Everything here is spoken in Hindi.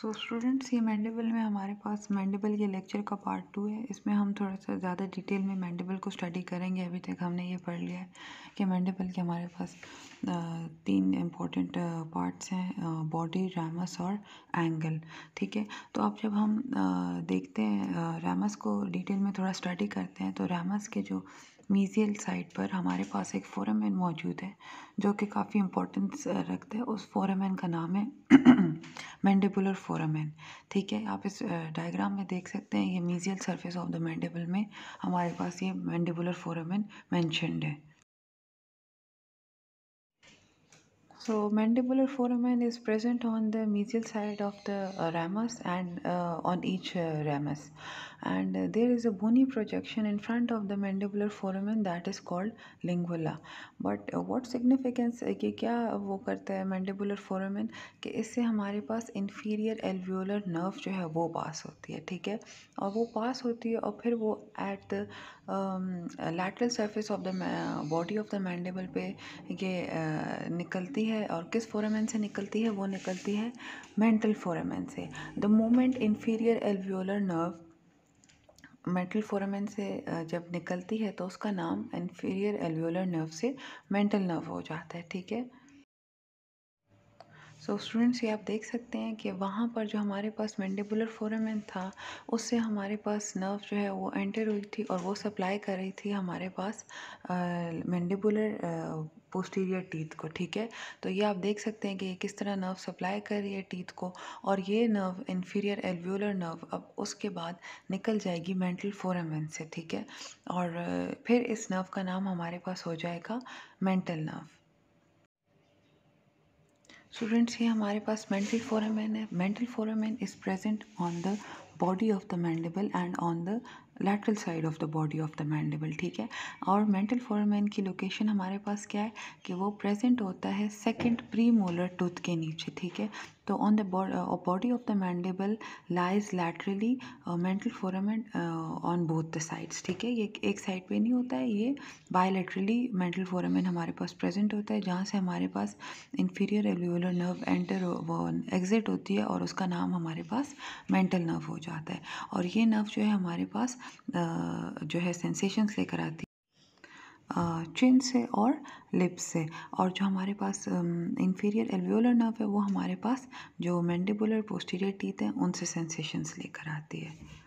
सो स्टूडेंट्स ये मैंडेबल में हमारे पास मैंडेबल के लेक्चर का पार्ट टू है इसमें हम थोड़ा सा ज़्यादा डिटेल में मैंडेबल को स्टडी करेंगे अभी तक हमने ये पढ़ लिया है कि मैंडेबल के हमारे पास तीन इम्पॉर्टेंट पार्ट्स हैं बॉडी रैमस और एंगल ठीक है तो अब जब हम देखते हैं रैमस को डिटेल में थोड़ा स्टडी करते हैं तो रैमस के जो मीज़ियल साइट पर हमारे पास एक फोरामैन मौजूद है जो कि काफ़ी इम्पोर्टेंस रखता है उस फोरामैन का नाम है मैंडेबुलर एन ठीक है आप इस डायग्राम में देख सकते हैं ये medial surface of the mandible में हमारे पास ये मैंडेबुलर एन मैंशनड है So mandibular foramen is present on the mesial side of the uh, ramus and uh, on each uh, ramus and uh, there is a bony projection in front of the mandibular foramen that is called lingula. But uh, what significance uh, कि क्या वो करता है mandibular foramen कि इससे हमारे पास inferior alveolar nerve जो है वो pass होती है ठीक है और वो pass होती है और फिर वो at the um, lateral surface of the body of the mandible पे ये निकलती है है और किस फोरामैन से निकलती है वो निकलती है मेंटल फोरामैन से the moment inferior alveolar nerve mental foramen से जब निकलती है तो उसका नाम इन्फीरियर एल्वियोलर नर्व से मेंटल नर्व हो जाता है ठीक है सो so, स्टूडेंट्स ये आप देख सकते हैं कि वहाँ पर जो हमारे पास मैंडिबुलर फोरामेन था उससे हमारे पास नर्व जो है वो एंटर हुई थी और वो सप्लाई कर रही थी हमारे पास मैंडिबुलर पोस्टीरियर टीथ को ठीक है तो ये आप देख सकते हैं कि ये किस तरह नर्व सप्लाई कर रही है टीथ को और ये नर्व इन्फीरियर एल्वियोलर नर्व अब उसके बाद निकल जाएगी मेंटल फोरामेन से ठीक है और फिर इस नर्व का नाम हमारे पास हो जाएगा मेंटल नर्व स्टूडेंट्स ये हमारे पास मेंटल फोरामेन है mental foramen is present on the body of the mandible and on the lateral side of the body of the mandible ठीक है और मेंटल फोरमैन की लोकेशन हमारे पास क्या है कि वो प्रेजेंट होता है सेकंड प्री मोलर टूथ के नीचे ठीक है तो on the body of the mandible lies laterally mental laterally uh, mental foramen uh, ठीक है ये एक साइड पे नहीं होता है ये बायोलेटरली मेंटल फोरामेन हमारे पास प्रेजेंट होता है जहाँ से हमारे पास inferior alveolar nerve enter exit होती है और उसका नाम हमारे पास मेंटल नर्व हो जाता है और ये नर्व जो है हमारे पास uh, जो है सेंसेशंस लेकर आती है चिन से और लिप्स से और जो हमारे पास इन्फीरियर एल्वियोलर नर्व है वो हमारे पास जो मैंडिबुलर पोस्टीरियर टीथ हैं उनसे सेंसेशंस लेकर आती है